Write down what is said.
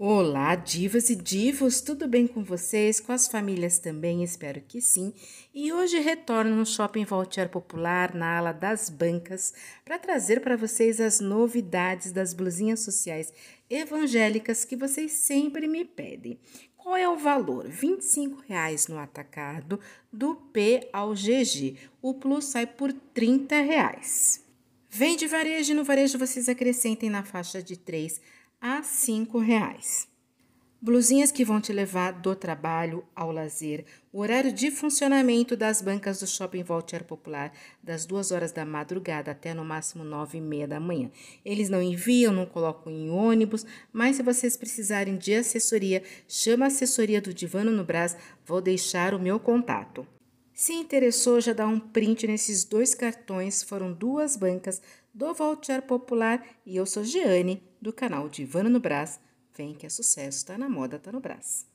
Olá, divas e divos, tudo bem com vocês? Com as famílias também, espero que sim. E hoje retorno no Shopping Voltaire Popular, na ala das bancas, para trazer para vocês as novidades das blusinhas sociais evangélicas que vocês sempre me pedem. Qual é o valor? R$ 25,00 no atacado, do P ao GG. O Plus sai por R$ 30,00. Vende varejo e no varejo vocês acrescentem na faixa de 3 a cinco reais. Blusinhas que vão te levar do trabalho ao lazer. O horário de funcionamento das bancas do Shopping Voltaire Popular, das duas horas da madrugada até no máximo nove e meia da manhã. Eles não enviam, não colocam em ônibus, mas se vocês precisarem de assessoria, chama a assessoria do Divano no Brás, vou deixar o meu contato. Se interessou, já dá um print nesses dois cartões, foram duas bancas do Voltaire Popular e eu sou Giane, do canal de Ivana no Brás. Vem que é sucesso, tá na moda, tá no Brás.